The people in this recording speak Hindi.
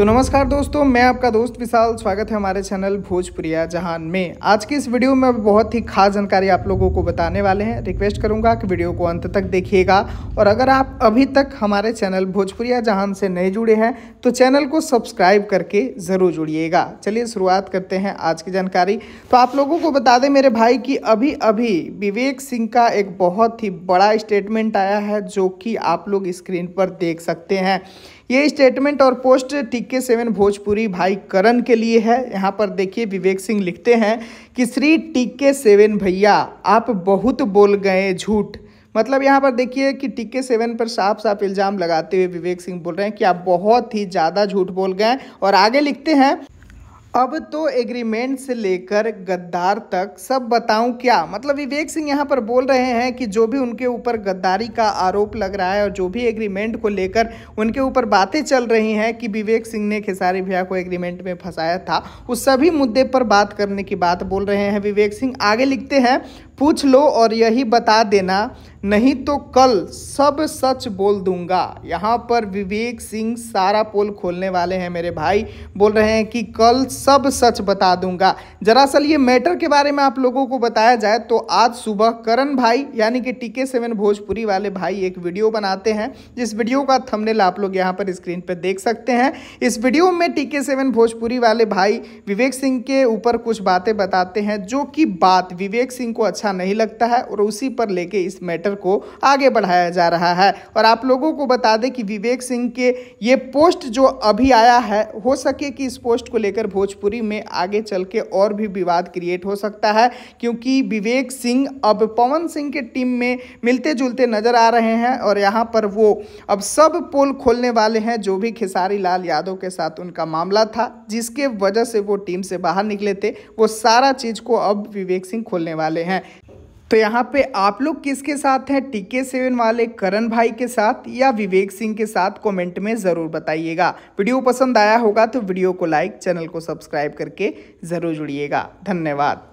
तो नमस्कार दोस्तों मैं आपका दोस्त विशाल स्वागत है हमारे चैनल भोजपुरिया जहान में आज की इस वीडियो में बहुत ही खास जानकारी आप लोगों को बताने वाले हैं रिक्वेस्ट करूंगा कि वीडियो को अंत तक देखिएगा और अगर आप अभी तक हमारे चैनल भोजपुरिया जहान से नए जुड़े हैं तो चैनल को सब्सक्राइब करके ज़रूर जुड़िएगा चलिए शुरुआत करते हैं आज की जानकारी तो आप लोगों को बता दें मेरे भाई कि अभी अभी विवेक सिंह का एक बहुत ही बड़ा स्टेटमेंट आया है जो कि आप लोग स्क्रीन पर देख सकते हैं ये स्टेटमेंट और पोस्ट टीके सेवन भोजपुरी भाई करण के लिए है यहाँ पर देखिए विवेक सिंह लिखते हैं कि श्री टीके सेवन भैया आप बहुत बोल गए झूठ मतलब यहाँ पर देखिए कि टीके सेवन पर साफ साफ इल्ज़ाम लगाते हुए विवेक सिंह बोल रहे हैं कि आप बहुत ही ज़्यादा झूठ बोल गए और आगे लिखते हैं अब तो एग्रीमेंट से लेकर गद्दार तक सब बताऊं क्या मतलब विवेक सिंह यहां पर बोल रहे हैं कि जो भी उनके ऊपर गद्दारी का आरोप लग रहा है और जो भी एग्रीमेंट को लेकर उनके ऊपर बातें चल रही हैं कि विवेक सिंह ने खेसारी भैया को एग्रीमेंट में फंसाया था उस सभी मुद्दे पर बात करने की बात बोल रहे हैं विवेक सिंह आगे लिखते हैं पूछ लो और यही बता देना नहीं तो कल सब सच बोल दूंगा यहाँ पर विवेक सिंह सारा पोल खोलने वाले हैं मेरे भाई बोल रहे हैं कि कल सब सच बता दूंगा दरअसल ये मैटर के बारे में आप लोगों को बताया जाए तो आज सुबह करण भाई यानी कि टीके सेवन भोजपुरी वाले भाई एक वीडियो बनाते हैं जिस वीडियो का थंबनेल आप लोग यहाँ पर स्क्रीन पर देख सकते हैं इस वीडियो में टीके सेवन भोजपुरी वाले भाई विवेक सिंह के ऊपर कुछ बातें बताते हैं जो कि बात विवेक सिंह को अच्छा अच्छा नहीं लगता है और उसी पर लेके इस मैटर को आगे बढ़ाया जा रहा है और आप लोगों को बता दें कि विवेक सिंह के ये पोस्ट जो अभी आया है हो सके कि इस पोस्ट को लेकर भोजपुरी में आगे चल के और भी विवाद क्रिएट हो सकता है क्योंकि विवेक सिंह अब पवन सिंह के टीम में मिलते जुलते नजर आ रहे हैं और यहाँ पर वो अब सब पोल खोलने वाले हैं जो भी खेसारी लाल यादव के साथ उनका मामला था जिसके वजह से वो टीम से बाहर निकले थे वो सारा चीज़ को अब विवेक सिंह खोलने वाले हैं तो यहाँ पे आप लोग किसके साथ हैं टीके सेवन वाले करण भाई के साथ या विवेक सिंह के साथ कमेंट में ज़रूर बताइएगा वीडियो पसंद आया होगा तो वीडियो को लाइक चैनल को सब्सक्राइब करके ज़रूर जुड़िएगा धन्यवाद